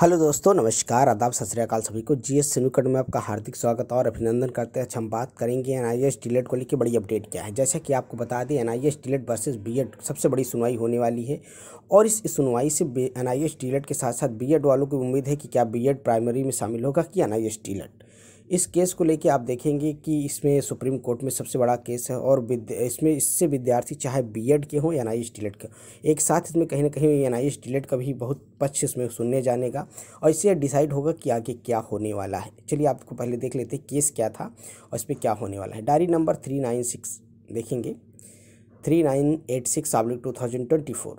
hello दोस्तों नमस्कार आदाब सत श्रीकाल सभी को जी एस सिनुकट में आपका हार्दिक स्वागत और अभिनंदन करते हैं अच्छा, हम बात करेंगे एन आई एस डिलेट को लेकर बड़ी अपडेट क्या है जैसा कि आपको बता दें N I S DElEd versus B Ed सबसे बड़ी सुनवाई होने वाली है और इस सुनवाई से एन आई एस डिलेट के साथ साथ बी एड वालों की उम्मीद है कि क्या बी एड प्राइमरी में शामिल होगा कि एन आई एस डिलेट इस केस को लेके आप देखेंगे कि इसमें सुप्रीम कोर्ट में सबसे बड़ा केस है और इसमें इससे विद्यार्थी चाहे बीएड के हों या एन आई के एक साथ इसमें कहीं ना कहीं एन आई का भी बहुत पक्ष इसमें सुनने जानेगा और इससे डिसाइड होगा कि आगे क्या होने वाला है चलिए आपको पहले देख लेते हैं केस क्या था और इसमें क्या होने वाला है diary number three nine six देखेंगे three nine eight six two thousand twenty four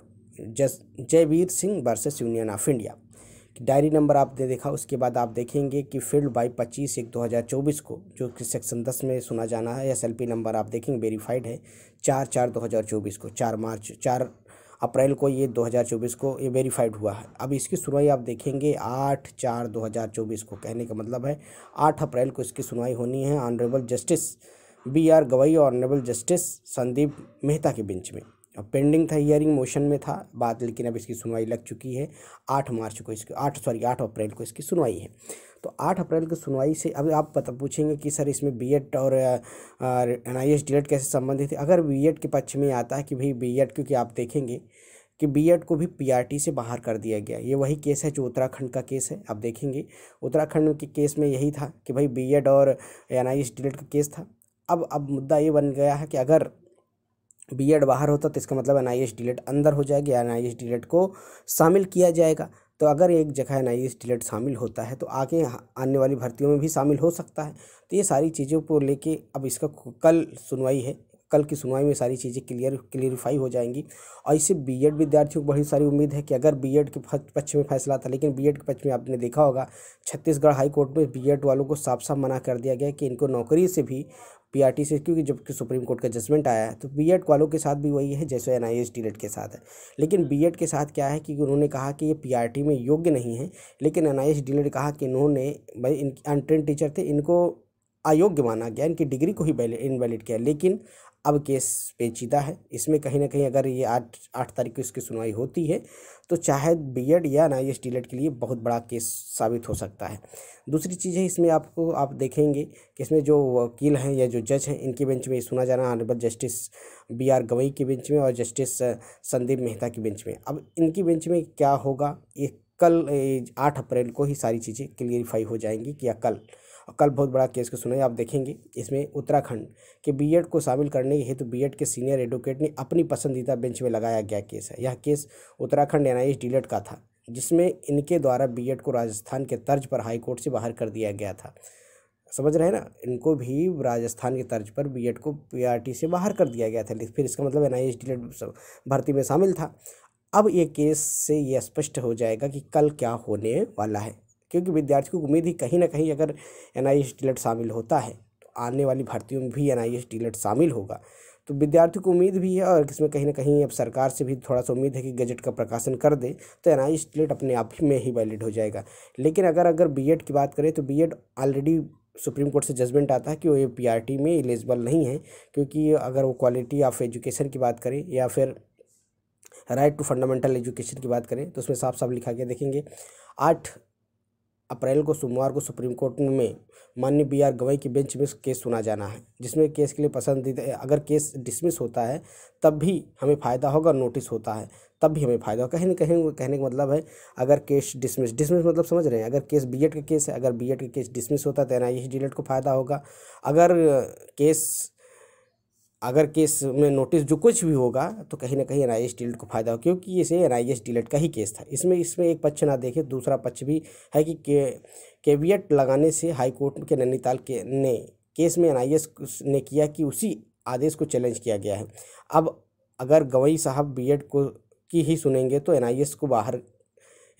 जस Jaivir Singh versus Union of India diary number आप दे देखा उसके बाद आप देखेंगे कि फील्ड बाई पच्चीस एक दो हज़ार चौबीस को जो कि सेक्शन दस में सुना जाना है एस एल पी नंबर आप देखेंगे वेरीफाइड है चार चार दो हज़ार चौबीस को चार मार्च चार अप्रैल को ये दो हज़ार चौबीस को ये वेरीफाइड हुआ है अब इसकी सुनवाई आप देखेंगे आठ चार दो हज़ार चौबीस को कहने का मतलब है आठ अप्रैल को इसकी सुनवाई होनी है honourable justice B R Gavai और ऑनरेबल जस्टिस संदीप मेहता के बेंच में पेंडिंग था हियरिंग मोशन में था बात लेकिन अब इसकी सुनवाई लग चुकी है आठ मार्च को इसकी आठ सॉरी आठ अप्रैल को इसकी सुनवाई है तो आठ अप्रैल की सुनवाई से अब आप पता पूछेंगे कि सर इसमें बी एड और एन आई एस कैसे संबंधित है अगर बी एड के पक्ष में आता है कि भाई बी एड क्योंकि आप देखेंगे कि बीएड को भी पीआरटी से बाहर कर दिया गया ये वही केस है जो उत्तराखंड का केस है आप देखेंगे उत्तराखंड के केस में यही था कि भाई बीएड और एन आई एस का केस था अब अब मुद्दा ये बन गया है कि अगर बी एड बाहर होता तो इसका मतलब एन आई एस डिलेट अंदर हो जाएगी एन आई एस डिलेट को शामिल किया जाएगा तो अगर एक जगह एन आई एस डिलेट शामिल होता है तो आगे आने वाली भर्तियों में भी शामिल हो सकता है तो ये सारी चीज़ों को लेके अब इसका कल सुनवाई है कल की सुनवाई में सारी चीज़ें क्लियर क्लियरिफाई हो जाएंगी और इससे बीएड विद्यार्थियों को बड़ी सारी उम्मीद है कि अगर बीएड के पक्ष में फैसला था लेकिन बीएड के पक्ष में आपने देखा होगा छत्तीसगढ़ हाईकोर्ट में बीएड वालों को साफ साफ मना कर दिया गया कि इनको नौकरी से भी पी से क्योंकि जबकि सुप्रीम कोर्ट का जजमेंट आया है तो एड वालों के साथ भी वही है जैसे एन आई के साथ है लेकिन बी के साथ क्या है कि उन्होंने कहा कि ये पी में योग्य नहीं है लेकिन एन आई कहा कि इन्होंने भाई इन अनट्रेन टीचर थे इनको अयोग्य माना गया इनकी डिग्री को ही इनवैलिड किया लेकिन अब केस पेचीदा है इसमें कहीं ना कहीं अगर ये आठ आठ तारीख को इसकी सुनवाई होती है तो चाहे बीएड या ये आई के लिए बहुत बड़ा केस साबित हो सकता है दूसरी चीज़ है इसमें आपको आप देखेंगे कि इसमें जो वकील हैं या जो जज हैं इनके बेंच में सुना जाना honourable justice B R Gavai के बेंच में और जस्टिस संदीप मेहता के बेंच में अब इनकी बेंच में क्या होगा ये कल आठ अप्रैल को ही सारी चीज़ें क्लियरिफाई हो जाएंगी कि या कल और कल बहुत बड़ा केस को सुनाई आप देखेंगे इसमें उत्तराखंड के बीएड को शामिल करने के हेतु बी बीएड के सीनियर एडवोकेट ने अपनी पसंदीदा बेंच में लगाया गया केस है यह case Uttarakhand N I DElEd का था जिसमें इनके द्वारा बी को राजस्थान के तर्ज पर हाईकोर्ट से बाहर कर दिया गया था समझ रहे हैं ना इनको भी राजस्थान के तर्ज पर बी को पी से बाहर कर दिया गया था फिर इसका मतलब एन आई e भर्ती में शामिल था अब ये केस से ये स्पष्ट हो जाएगा कि कल क्या होने वाला है क्योंकि विद्यार्थी को उम्मीद ही कहीं ना कहीं अगर एन आई एस शामिल होता है तो आने वाली भर्तियों में भी एन आई एस शामिल होगा तो विद्यार्थी को उम्मीद भी है और इसमें कहीं ना कहीं अब सरकार से भी थोड़ा सा उम्मीद है कि गजट का प्रकाशन कर दे तो एन आई स्टेट अपने आप ही में ही वैलिड हो जाएगा लेकिन अगर अगर बीएड की बात करें तो बीएड ऑलरेडी सुप्रीम कोर्ट से जजमेंट आता है कि वो ए पीआरटी में एलिजिबल नहीं है क्योंकि अगर वो क्वालिटी ऑफ एजुकेशन की बात करें या फिर राइट टू फंडामेंटल एजुकेशन की बात करें तो उसमें साफ साफ लिखा गया देखेंगे आठ अप्रैल को सोमवार को सुप्रीम कोर्ट में माननीय बी आर गवई की बेंच में केस सुना जाना है जिसमें केस के लिए पसंदीदा अगर केस डिसमिस होता है तब भी हमें फ़ायदा होगा नोटिस होता है तब भी हमें फ़ायदा होगा कहीं ना कहीं कहने का मतलब है अगर केस डिसमिस डिसमिस मतलब समझ रहे हैं अगर केस बी एड का केस है अगर बी एड का केस डिसमिस होता है तो एन आई e को फ़ायदा होगा अगर केस अगर केस में नोटिस जो कुछ भी होगा तो कहीं ना कहीं एन आई को फ़ायदा हो क्योंकि इसे एन आई का ही केस था इसमें इसमें एक पक्ष ना देखे दूसरा पक्ष भी है कि के केवियट लगाने से हाई कोर्ट के नैनीताल के ने केस में एन ने किया कि उसी आदेश को चैलेंज किया गया है अब अगर गवई साहब बीएड को की ही सुनेंगे तो एन को बाहर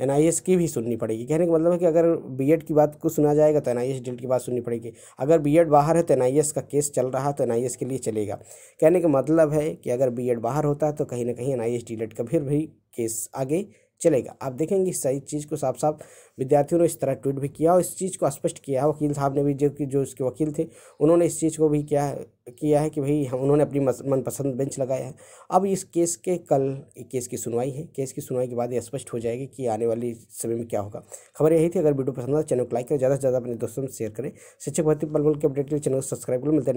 एन की भी सुननी पड़ेगी कहने का मतलब है कि अगर बी की बात को सुना जाएगा तो एन आई की बात सुननी पड़ेगी अगर बी बाहर है तो एन का केस चल रहा तो एन के लिए चलेगा कहने का मतलब है कि अगर बी बाहर होता है तो कहीं ना कहीं एन आई का फिर भी केस आगे चलेगा आप देखेंगे इस सारी चीज़ को साफ साफ विद्यार्थियों ने इस तरह ट्वीट भी किया और इस चीज़ को स्पष्ट किया है वकील साहब ने भी जो कि जो इसके वकील थे उन्होंने इस चीज़ को भी किया है किया है कि भाई हम उन्होंने अपनी मनपसंद बेंच लगाया है अब इस केस के कल केस की सुनवाई है केस की सुनवाई के बाद ये स्पष्ट हो जाएगी कि आने वाले समय में क्या होगा खबर यही थी अगर वीडियो पसंद आए तो चैनल को लाइक करें ज़्यादा से ज़्यादा अपने दोस्तों में शेयर करें शिक्षक भर्ती पल के अपडेट के लिए चैनल को सब्सक्राइब करें मिलते हैं